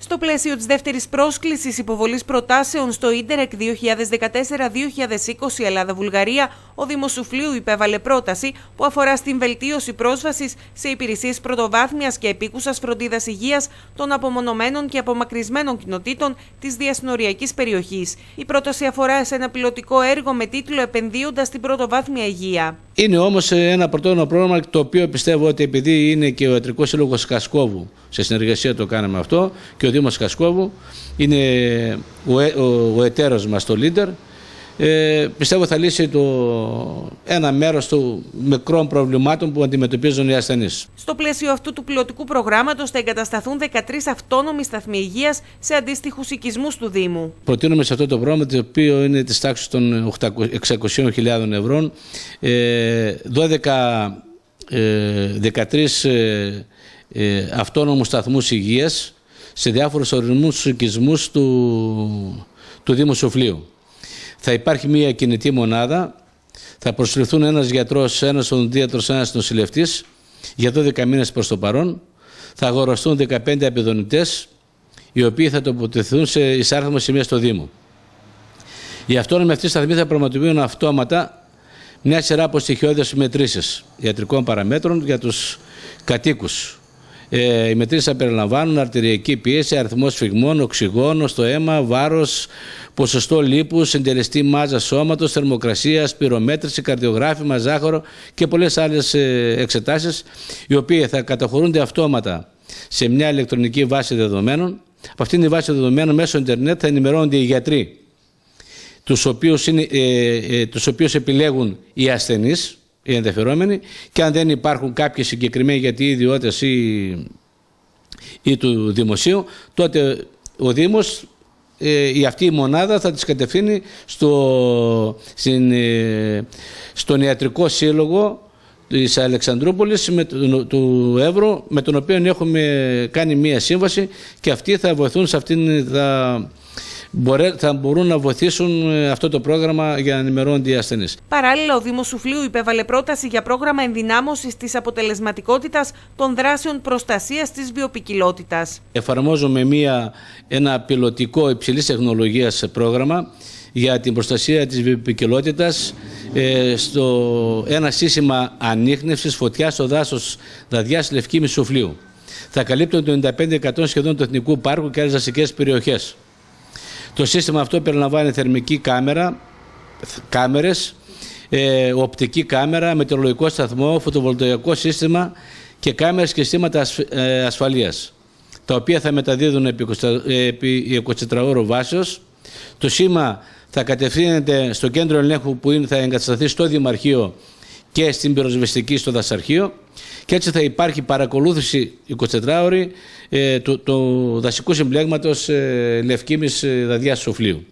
Στο πλαίσιο της δεύτερης πρόσκλησης υποβολής προτάσεων στο Ίντερεκ 2014-2020 Ελλάδα-Βουλγαρία, ο Δήμος Σουφλίου υπέβαλε πρόταση που αφορά στην βελτίωση πρόσβασης σε υπηρεσίες πρωτοβάθμιας και επίκουσας φροντίδας υγείας των απομονωμένων και απομακρυσμένων κοινοτήτων της διασυνοριακής περιοχής. Η πρόταση αφορά σε ένα πιλωτικό έργο με τίτλο επενδύοντας την πρωτοβάθμια υγεία». Είναι όμως ένα πρωτόγνωρο πρόγραμμα το οποίο πιστεύω ότι επειδή είναι και ο Ιατρικός Σύλλογος Κασκόβου, σε συνεργασία το κάναμε αυτό, και ο Δήμος Κασκόβου, είναι ο, ε, ο, ο εταίρος μας, το leader, ε, πιστεύω θα λύσει το ένα μέρος των μικρών προβλημάτων που αντιμετωπίζουν οι ασθενείς. Στο πλαίσιο αυτού του πιλωτικού προγράμματος θα εγκατασταθούν 13 αυτόνομοι σταθμοί υγείας σε αντίστοιχους οικισμούς του Δήμου. Προτείνουμε σε αυτό το πρόγραμμα το οποίο είναι της τάξης των 600.000 ευρώ 12, ε, 13 ε, ε, αυτόνομους σταθμούς υγείας σε διάφορους ορισμούς οικισμούς του, του Δήμου Σουφλίου. Θα υπάρχει μια κινητή μονάδα, θα προσληφθούν ένας γιατρός, ένα οδοντίατρος, ένας νοσηλευτής για 12 μήνες προς το παρόν. Θα αγοραστούν 15 επιδονητές, οι οποίοι θα τοποθετηθούν σε εισάρθμο σημεία στο Δήμο. Γι' αυτό με αυτή τη σταθμή θα πραγματοποιούν αυτόματα μια σειρά από στοιχειώδεις μετρήσεις ιατρικών παραμέτρων για τους κατοίκους ε, οι μετρήσεις θα περιλαμβάνουν αρτηριακή πίεση, αριθμός σφιγμών, οξυγόνο στο αίμα, βάρος, ποσοστό λίπους, συντελεστή μάζας σώματος, θερμοκρασίας, πυρομέτρηση, καρδιογράφημα, ζάχαρο και πολλές άλλες εξετάσεις, οι οποίε θα καταχωρούνται αυτόματα σε μια ηλεκτρονική βάση δεδομένων. Από αυτήν τη βάση δεδομένων μέσω Ιντερνετ θα ενημερώνονται οι γιατροί, τους οποίους ε, ε, επιλέγουν οι ασθενείς οι και αν δεν υπάρχουν κάποιοι συγκεκριμένοι γιατί ιδιώτες ή, ή του δημοσίου, τότε ο Δήμος ε, η αυτή η μονάδα θα τις κατευθύνει στο, στην, ε, στον ιατρικό σύλλογο της Αλεξανδρούπολης με, του, του Εύρου με τον οποίο έχουμε κάνει μία σύμβαση και αυτοί θα βοηθούν σε αυτήν θα θα μπορούν να βοηθήσουν ε, αυτό το πρόγραμμα για να ενημερώνονται οι ασθενείς. Παράλληλα, ο Δήμος Σουφλίου υπέβαλε πρόταση για πρόγραμμα ενδυνάμωσης της αποτελεσματικότητας των δράσεων προστασίας της βιοπικιλότητας. Εφαρμόζουμε μία, ένα πιλωτικό υψηλής τεχνολογίας πρόγραμμα για την προστασία της βιοπικιλότητας ε, στο ένα σύστημα ανείχνευσης φωτιάς στο δάσος Δαδιάς Λευκή Μισουφλίου. Θα καλύπτουν το 95% σχεδόν του Εθνικού Πάρκου και άλλες δασικές περιοχές. Το σύστημα αυτό περιλαμβάνει θερμική κάμερα, κάμερες, ε, οπτική κάμερα, μετεωρολογικό σταθμό, φωτοβολταϊκό σύστημα και κάμερες και συστήματα ε, ασφαλείας, τα οποία θα μεταδίδουν επί 24 ώρο βάσεως. Το σήμα θα κατευθύνεται στο κέντρο ελέγχου που θα εγκατασταθεί στο Δημαρχείο και στην πυροσβεστική στο δασαρχείο και έτσι θα υπάρχει παρακολούθηση 24 ώρη ε, του, του δασικού συμπλέγματος ε, Λευκήμης ε, Δαδιάς Σοφλίου.